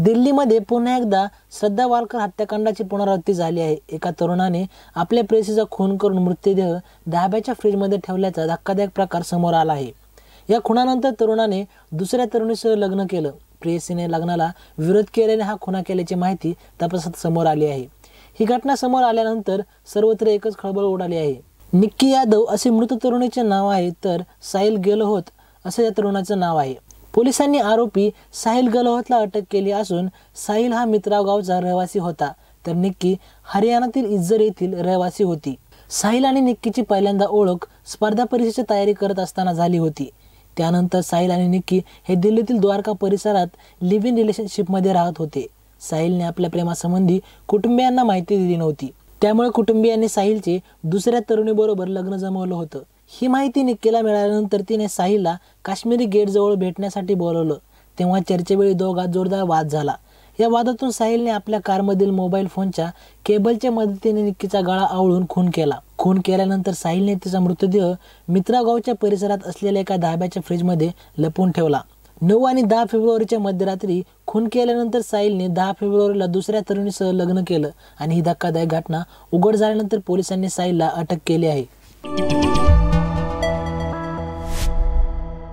दिल्लीमध्ये पुन्हा एकदा श्रद्धा वालकर हत्याकांडाची पुनरावृत्ती झाली आहे एका तरुणाने आपल्या प्रेसीचा खून करून मृतदेह धाब्याच्या फ्रीजमध्ये ठेवल्याचा धक्कादायक प्रकार समोर आला आहे या खुनानंतर तरुणाने दुसऱ्या तरुणीसह लग्न केलं प्रेयसीने लग्नाला विरोध केल्याने हा खुना केल्याची माहिती तपासात समोर आली आहे ही घटना समोर आल्यानंतर सर्वत्र एकच खळबळ उडाली आहे निक्की यादव असे मृत तरुणीचे नाव आहे तर साहिल होत असे या तरुणाचं नाव आहे पोलिसांनी आरोपी साहिल गलहोतला अटक केली असून साहिल हा मित्राव गावचा रहिवासी होता तर निक्की हरियाणातील इज्जर येथील रहिवासी होती साहिल आणि निक्कीची पहिल्यांदा ओळख स्पर्धा परीक्षेची तयारी करत असताना झाली होती त्यानंतर साहिल आणि निक्की हे दिल्लीतील द्वारका परिसरात लिव्ह इन रिलेशनशिपमध्ये राहत होते साहिलने आपल्या प्रेमासंबंधी कुटुंबियांना माहिती दिली नव्हती त्यामुळे कुटुंबियांनी साहिलचे दुसऱ्या तरुणीबरोबर लग्न जमवलं होतं ही माहिती निक्कीला मिळाल्यानंतर तिने साहिलला काश्मीरी गेटजवळ भेटण्यासाठी बोलवलं तेव्हा चर्चेवेळी दोघात जोरदार वाद झाला या वादातून साहिलने आपल्या कारमधील मोबाईल फोनच्या केबलच्या मदतीने निक्कीचा गळा आवळून खून केला खून केल्यानंतर साहिलने तिचा मृतदेह मित्रागावच्या परिसरात असलेल्या एका धाब्याच्या फ्रीजमध्ये लपवून ठेवला नऊ आणि दहा फेब्रुवारीच्या मध्यरात्री खून केल्यानंतर साहिलने दहा फेब्रुवारीला दुसऱ्या तरुणीसह लग्न केलं आणि ही धक्कादायक घटना उघड झाल्यानंतर पोलिसांनी साहिलला अटक केली आहे